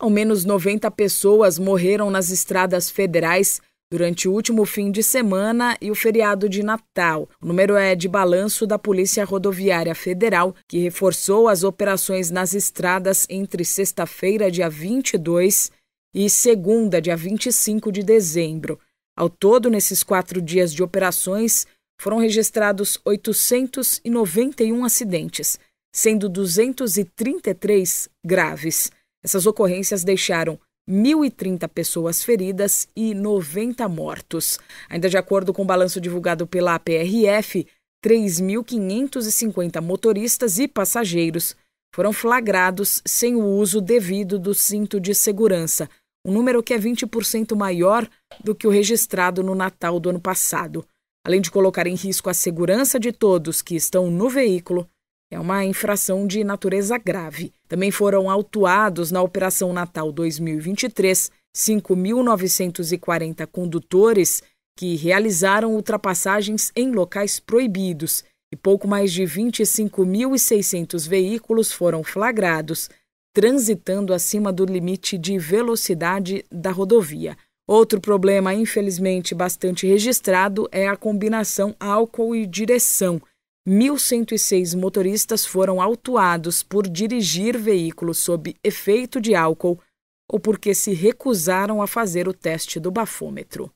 Ao menos 90 pessoas morreram nas estradas federais durante o último fim de semana e o feriado de Natal. O número é de balanço da Polícia Rodoviária Federal, que reforçou as operações nas estradas entre sexta-feira, dia 22, e segunda, dia 25 de dezembro. Ao todo, nesses quatro dias de operações, foram registrados 891 acidentes, sendo 233 graves. Essas ocorrências deixaram 1.030 pessoas feridas e 90 mortos. Ainda de acordo com o balanço divulgado pela APRF, 3.550 motoristas e passageiros foram flagrados sem o uso devido do cinto de segurança, um número que é 20% maior do que o registrado no Natal do ano passado. Além de colocar em risco a segurança de todos que estão no veículo, é uma infração de natureza grave. Também foram autuados na Operação Natal 2023 5.940 condutores que realizaram ultrapassagens em locais proibidos e pouco mais de 25.600 veículos foram flagrados, transitando acima do limite de velocidade da rodovia. Outro problema, infelizmente, bastante registrado é a combinação álcool e direção. 1.106 motoristas foram autuados por dirigir veículo sob efeito de álcool ou porque se recusaram a fazer o teste do bafômetro.